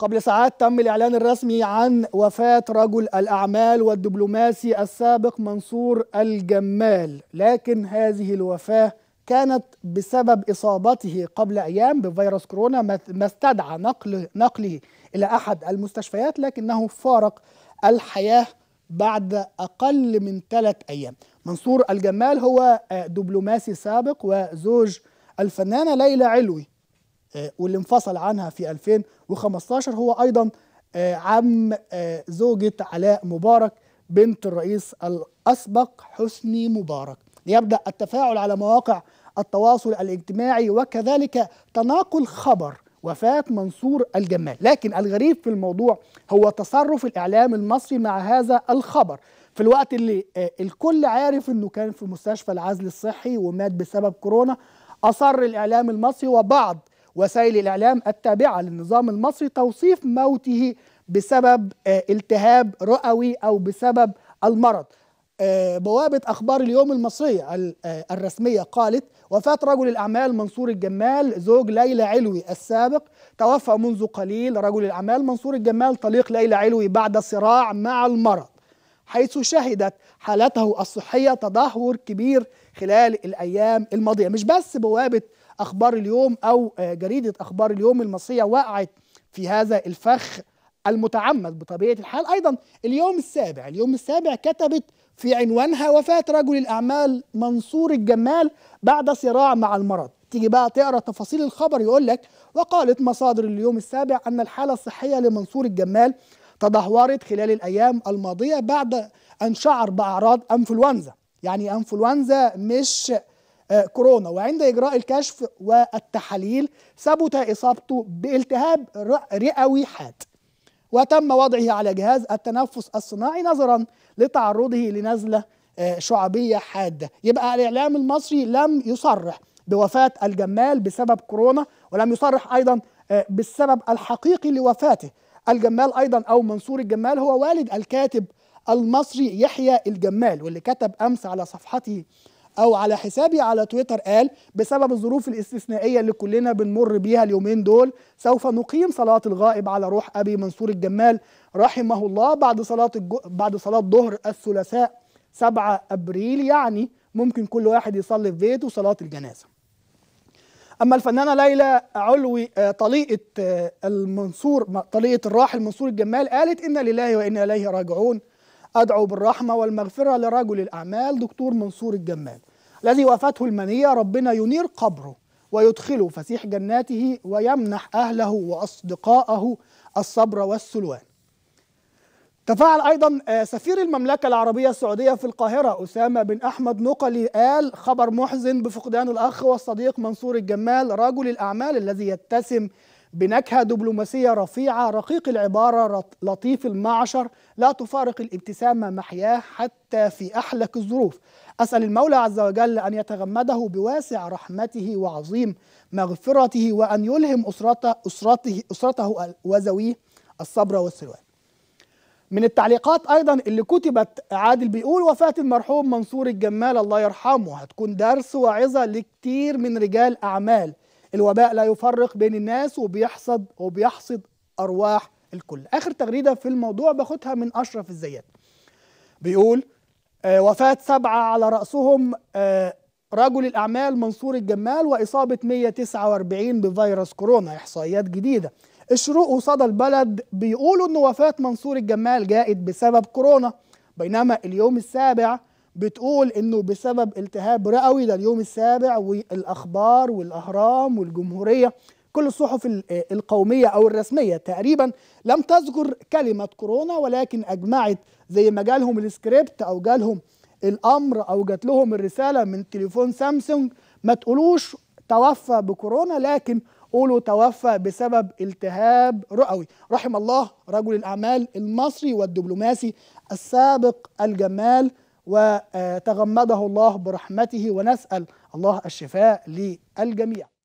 قبل ساعات تم الإعلان الرسمي عن وفاة رجل الأعمال والدبلوماسي السابق منصور الجمال لكن هذه الوفاة كانت بسبب إصابته قبل أيام بفيروس كورونا ما استدعى نقل نقله إلى أحد المستشفيات لكنه فارق الحياة بعد أقل من ثلاث أيام منصور الجمال هو آه، دبلوماسي سابق وزوج الفنانة ليلى علوي آه، واللي انفصل عنها في 2015 هو أيضا آه، عم آه، زوجة علاء مبارك بنت الرئيس الأسبق حسني مبارك يبدا التفاعل على مواقع التواصل الاجتماعي وكذلك تناقل خبر وفاة منصور الجمال لكن الغريب في الموضوع هو تصرف الإعلام المصري مع هذا الخبر في الوقت اللي الكل عارف أنه كان في مستشفى العزل الصحي ومات بسبب كورونا أصر الإعلام المصري وبعض وسائل الإعلام التابعة للنظام المصري توصيف موته بسبب آه، التهاب رئوي أو بسبب المرض آه، بوابة أخبار اليوم المصرية آه، الرسمية قالت وفاة رجل الأعمال منصور الجمال زوج ليلى علوي السابق توفى منذ قليل رجل الأعمال منصور الجمال طليق ليلى علوي بعد صراع مع المرض حيث شهدت حالته الصحية تدهور كبير خلال الأيام الماضية مش بس بوابة أخبار اليوم أو آه، جريدة أخبار اليوم المصرية وقعت في هذا الفخ المتعمد بطبيعة الحال أيضا اليوم السابع اليوم السابع كتبت في عنوانها وفاة رجل الأعمال منصور الجمال بعد صراع مع المرض تيجي بقى تقرا تفاصيل الخبر يقول لك وقالت مصادر اليوم السابع أن الحالة الصحية لمنصور الجمال تدهورت خلال الأيام الماضية بعد أن شعر بأعراض أنفلونزا يعني أنفلونزا مش آه، كورونا وعند إجراء الكشف والتحاليل ثبت إصابته بالتهاب رئوي حاد وتم وضعه على جهاز التنفس الصناعي نظرا لتعرضه لنزلة آه، شعبية حادة يبقى الإعلام المصري لم يصرح بوفاة الجمال بسبب كورونا ولم يصرح أيضا آه، بالسبب الحقيقي لوفاته الجمال أيضا أو منصور الجمال هو والد الكاتب المصري يحيى الجمال واللي كتب أمس على صفحته او على حسابي على تويتر قال بسبب الظروف الاستثنائيه اللي كلنا بنمر بيها اليومين دول سوف نقيم صلاه الغائب على روح ابي منصور الجمال رحمه الله بعد صلاه الجو... بعد صلاه ظهر الثلاثاء 7 ابريل يعني ممكن كل واحد يصلي في بيته صلاه الجنازه اما الفنانه ليلى علوي آه، طليقه آه، المنصور طليقه الراحل منصور الجمال قالت انا لله وانا اليه راجعون أدعو بالرحمة والمغفرة لرجل الأعمال دكتور منصور الجمال الذي وفاته المنية ربنا ينير قبره ويدخله فسيح جناته ويمنح أهله وأصدقائه الصبر والسلوان تفاعل أيضا آه، سفير المملكة العربية السعودية في القاهرة أسامة بن أحمد نقلي قال خبر محزن بفقدان الأخ والصديق منصور الجمال رجل الأعمال الذي يتسم بنكهة دبلوماسية رفيعة رقيق العبارة لطيف المعشر لا تفارق الابتسامة محياه حتى في أحلك الظروف أسأل المولى عز وجل أن يتغمده بواسع رحمته وعظيم مغفرته وأن يلهم أسرته, أسرته, أسرته وزويه الصبر والسلوان من التعليقات ايضا اللي كتبت عادل بيقول وفاه المرحوم منصور الجمال الله يرحمه هتكون درس وعظه لكتير من رجال اعمال الوباء لا يفرق بين الناس وبيحصد وبيحصد أرواح الكل آخر تغريدة في الموضوع باخدها من أشرف الزيات بيقول آه، وفاة سبعة على رأسهم آه، رجل الأعمال منصور الجمال وإصابة 149 بفيروس كورونا إحصائيات جديدة الشروق وصدى البلد بيقولوا أن وفاة منصور الجمال جاءت بسبب كورونا بينما اليوم السابع بتقول انه بسبب التهاب رئوي ده اليوم السابع والاخبار والاهرام والجمهوريه كل الصحف القوميه او الرسميه تقريبا لم تذكر كلمه كورونا ولكن اجمعت زي ما جالهم السكريبت او جالهم الامر او جات لهم الرساله من تليفون سامسونج ما تقولوش توفى بكورونا لكن قولوا توفى بسبب التهاب رئوي رحم الله رجل الاعمال المصري والدبلوماسي السابق الجمال وتغمده الله برحمته ونسأل الله الشفاء للجميع